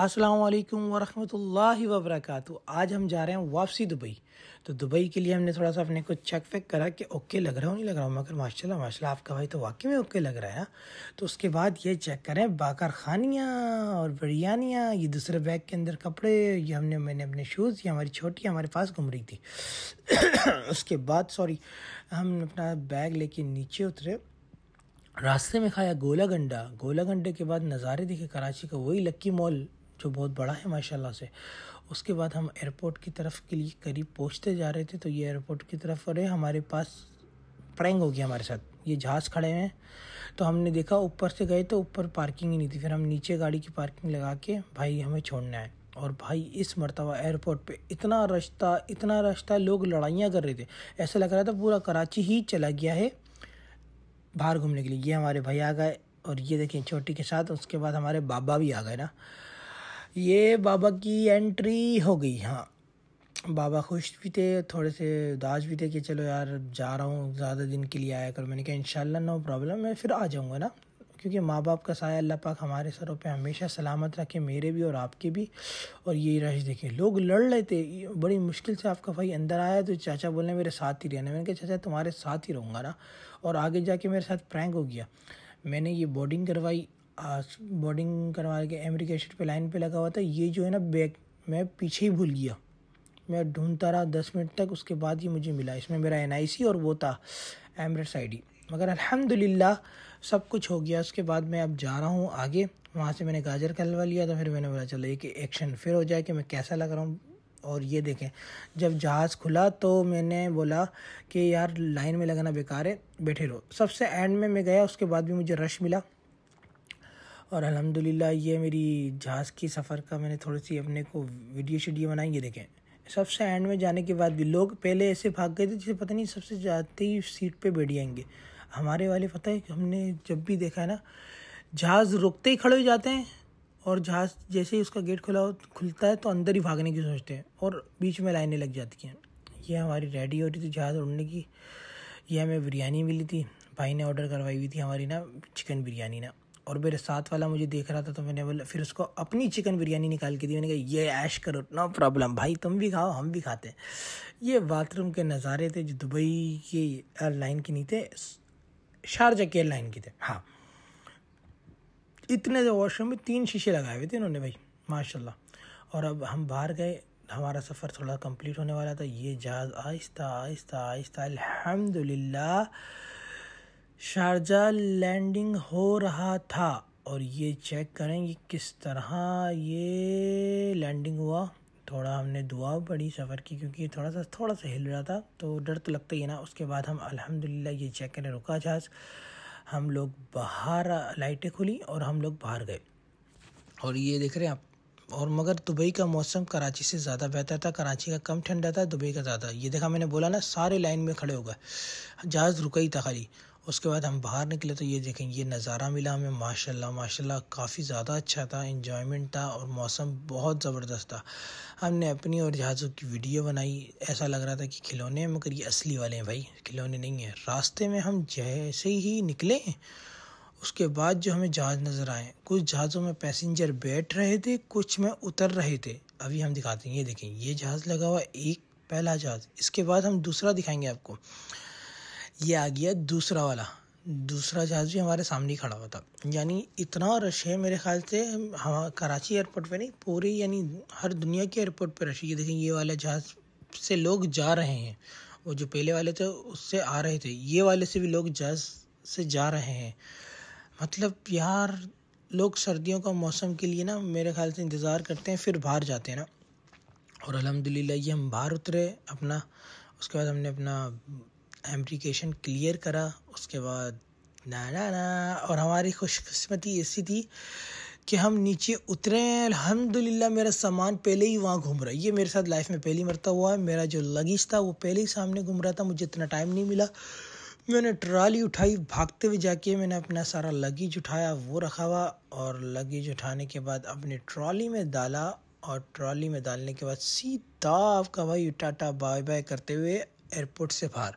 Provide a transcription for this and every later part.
असलकम वरहमतुल्लाहि वबरक आज हम जा रहे हैं वापसी दुबई तो दुबई के लिए हमने थोड़ा सा अपने को चेक वेक करा कि ओके लग रहा हूँ नहीं लग रहा हूँ मगर माशाल्लाह माशाल्लाह आपका भाई तो वाकई में ओके लग रहा है हाँ। तो उसके बाद ये चेक करें बाकर खानियाँ और बिरयानियाँ ये दूसरे बैग के अंदर कपड़े ये हमने मैंने अपने शूज़ ये हमारी छोटी हमारे पास घूम रही थी उसके बाद सॉरी हम अपना बैग लेके नीचे उतरे रास्ते में खाया गोला गंडा गोला गंडे के बाद नज़ारे दिखे कराची का वही लक्की मॉल जो बहुत बड़ा है माशाल्लाह से उसके बाद हम एयरपोर्ट की तरफ के लिए करीब पहुँचते जा रहे थे तो ये एयरपोर्ट की तरफ अरे हमारे पास प्रैंग हो गया हमारे साथ ये जहाज़ खड़े हैं तो हमने देखा ऊपर से गए तो ऊपर पार्किंग ही नहीं थी फिर हम नीचे गाड़ी की पार्किंग लगा के भाई हमें छोड़ना है और भाई इस मरतबा एयरपोर्ट पे इतना रश था इतना रश था लोग लड़ाइयाँ कर रहे थे ऐसा लग रहा था पूरा कराची ही चला गया है बाहर घूमने के लिए ये हमारे भाई आ गए और ये देखें छोटी के साथ उसके बाद हमारे बाबा भी आ गए ना ये बाबा की एंट्री हो गई हाँ बाबा खुश भी थे थोड़े से उदास भी थे कि चलो यार जा रहा हूँ ज़्यादा दिन के लिए आया कर मैंने कहा इंशाल्लाह नो प्रॉब्लम मैं फिर आ जाऊँगा ना क्योंकि माँ बाप का साया अल्लाह पाक हमारे सरों पे हमेशा सलामत रखे मेरे भी और आपके भी और ये रश देखे लोग लड़ रहे थे बड़ी मुश्किल से आपका भाई अंदर आया तो चाचा बोले मेरे साथ ही रहना मैंने कहा चाचा तुम्हारे साथ ही रहूँगा ना और आगे जाके मेरे साथ प्रैंक हो गया मैंने ये बोर्डिंग करवाई बॉर्डिंग करवा के अमेरिका स्टेट पे लाइन पे लगा हुआ था ये जो है ना बैग मैं पीछे ही भूल गया मैं ढूंढता रहा दस मिनट तक उसके बाद ये मुझे मिला इसमें मेरा एन और वो था एमरेट्स आई मगर अलहमदिल्ला सब कुछ हो गया उसके बाद मैं अब जा रहा हूँ आगे वहाँ से मैंने गाजर का हलवा लिया तो फिर मैंने बोला चलो एक एक्शन फिर हो जाए कि मैं कैसा लग रहा हूँ और ये देखें जब जहाज़ खुला तो मैंने बोला कि यार लाइन में लगाना बेकार है बैठे रहो सबसे एंड में मैं गया उसके बाद भी मुझे रश मिला और अल्हम्दुलिल्लाह ये मेरी जहाज़ की सफ़र का मैंने थोड़ी सी अपने को वीडियो शीडियो बनाई ये देखें सबसे एंड में जाने के बाद भी लोग पहले ऐसे भाग गए थे जिसे पता नहीं सबसे जाते ही सीट पे बैठ जाएंगे हमारे वाले पता है कि हमने जब भी देखा है ना जहाज़ रुकते ही खड़े हो जाते हैं और जहाज़ जैसे ही उसका गेट खुला खुलता है तो अंदर ही भागने की सोचते हैं और बीच में लाइनें लग जाती हैं ये हमारी रेडी हो रही थी जहाज़ उड़ने की यह हमें बिरयानी मिली थी भाई ने ऑर्डर करवाई हुई थी हमारी ना चिकन बिरयानी ना और मेरे साथ वाला मुझे देख रहा था तो मैंने बोला फिर उसको अपनी चिकन बिरयानी निकाल के दी मैंने कहा ये ऐश करो नो प्रॉब्लम भाई तुम भी खाओ हम भी खाते ये बाथरूम के नज़ारे थे जो दुबई की एयरलाइन के नहीं थे शारजा की एयरलाइन के थे हाँ इतने वॉशरूम में तीन शीशे लगाए हुए थे इन्होंने भाई माशाल्लाह और अब हम बाहर गए हमारा सफ़र थोड़ा कंप्लीट होने वाला था ये जहाज़ आहिस्ता आहिस्ता आहिस्ता अलहमदिल्ला शारजा लैंडिंग हो रहा था और ये चेक करें कि किस तरह ये लैंडिंग हुआ थोड़ा हमने दुआ पड़ी सफ़र की क्योंकि थोड़ा सा थोड़ा सा हिल रहा था तो डर तो लगता ही है ना उसके बाद हम अल्हम्दुलिल्लाह ये चेक करने रुका जहाज़ हम लोग बाहर लाइटें खुली और हम लोग बाहर गए और ये देख रहे हैं आप और मगर दुबई का मौसम कराची से ज़्यादा बेहतर था कराची का कम ठंडा था दुबई का ज़्यादा ये देखा मैंने बोला ना सारे लाइन में खड़े हो गए जहाज़ रुका ही था खाली उसके बाद हम बाहर निकले तो ये देखें ये नज़ारा मिला हमें माशाल्लाह माशाल्लाह काफ़ी ज़्यादा अच्छा था इन्जॉयमेंट था और मौसम बहुत ज़बरदस्त था हमने अपनी और जहाज़ों की वीडियो बनाई ऐसा लग रहा था कि खिलौने हैं मगर ये असली वाले हैं भाई खिलौने नहीं हैं रास्ते में हम जैसे ही निकले उसके बाद जो हमें जहाज़ नज़र आए कुछ जहाज़ों में पैसेंजर बैठ रहे थे कुछ में उतर रहे थे अभी हम दिखाते हैं ये देखें ये जहाज़ लगा हुआ एक पहला जहाज़ इसके बाद हम दूसरा दिखाएंगे आपको ये आ गया दूसरा वाला दूसरा जहाज़ भी हमारे सामने खड़ा हुआ था यानी इतना रश है मेरे ख्याल से हम कराची एयरपोर्ट पे नहीं पूरी यानी हर दुनिया के एयरपोर्ट पे रश ये देखें ये वाला जहाज़ से लोग जा रहे हैं वो जो पहले वाले थे उससे आ रहे थे ये वाले से भी लोग जहाज़ से जा रहे हैं मतलब यार लोग सर्दियों का मौसम के लिए ना मेरे ख्याल से इंतज़ार करते हैं फिर बाहर जाते हैं ना और अलहमदिल्ला ये हम बाहर उतरे अपना उसके बाद हमने अपना एम्प्लीकेशन क्लियर करा उसके बाद ना ना ना और हमारी खुशकस्मती ऐसी थी कि हम नीचे उतरे हैं अल्हम्दुलिल्लाह मेरा सामान पहले ही वहाँ घूम रहा है ये मेरे साथ लाइफ में पहली मरता हुआ है मेरा जो लगेज था वो पहले ही सामने घूम रहा था मुझे इतना टाइम नहीं मिला मैंने ट्राली उठाई भागते हुए जाके मैंने अपना सारा लगेज उठाया वो रखा हुआ और लगेज उठाने के बाद अपने ट्रॉली में डाला और ट्रॉली में डालने के बाद सीधा आपका भाई टाटा बाय बाय करते हुए एयरपोर्ट से बाहर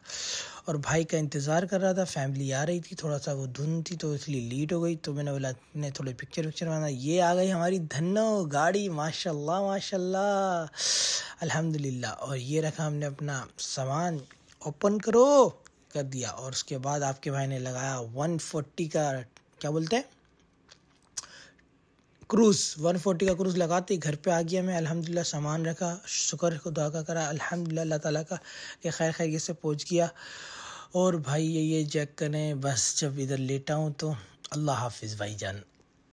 और भाई का इंतज़ार कर रहा था फैमिली आ रही थी थोड़ा सा वो धुन थी तो इसलिए लेट हो गई तो मैंने बोला मैंने थोड़े पिक्चर विक्चर बनाया ये आ गई हमारी धनो गाड़ी माशाल्लाह माशाल्लाह अल्हम्दुलिल्लाह और ये रखा हमने अपना सामान ओपन करो कर दिया और उसके बाद आपके भाई ने लगाया वन का क्या बोलते हैं क्रूज़ 140 का क्रूज़ लगाते घर पे आ गया मैं अल्हम्दुलिल्लाह सामान रखा शुक्र खुदा का करा अल्हम्दुलिल्लाह ताला का कि खैर खैर से पहुंच गया और भाई ये ये चेक करें बस जब इधर लेटा हूँ तो अल्लाह हाफिज़ भाई जान